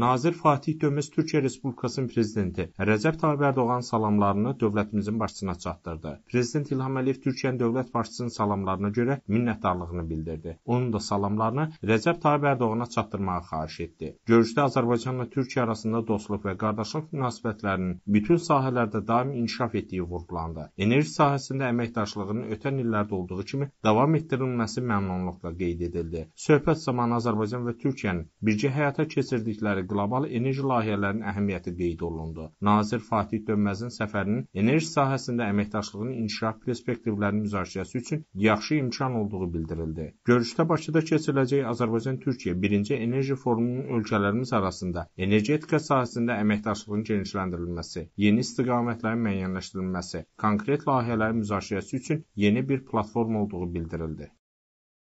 Nazir Fatih Dönməz Türkiyə Respublikasının prezidenti Rəcəb Tayyib Ərdoğan salamlarını dövlətimizin başçısına çatdırdı. Prezident İlham Əliyev Türkiyənin dövlət başçısının salamlarına görə minnətdarlığını bildirdi. Onun da salamlarını Rəcəb Tayyib Ərdoğana çatdırmağı xahiş etdi. Görüşdə Azərbaycanla Türkiyə arasında dostluq və qardaşlıq münasibətlərinin bütün sahələrdə daim inkişaf etdiyi vurğulandı. Enerji sahəsində əməkdaşlığının ötən illərdə olduğu kimi davam etdirilməsi məmnunluqla qeyd edildi. Söhbət zamanı Azərbaycan və Türkiyənin birgə həyata keçirdikləri qlobal enerji layihələrinin əhəmiyyəti qeyd olundu. Nazir Fatih Dönməzin səfərinin enerji sahəsində əməkdaşlığın inkişaf perspektivlərinin müzakirəsi üçün yaxşı imkan olduğu bildirildi. Görüşdə Bakıda keçiriləcək Azərbaycan-Türkiyə birinci enerji forumunun ölkələrimiz arasında energetika sahəsində əməkdaşlığın genişləndirilməsi, yeni istiqamətlərin müəyyənləşdirilməsi, konkret layihələrin müzakirəsi üçün yeni bir platforma olduğu bildirildi.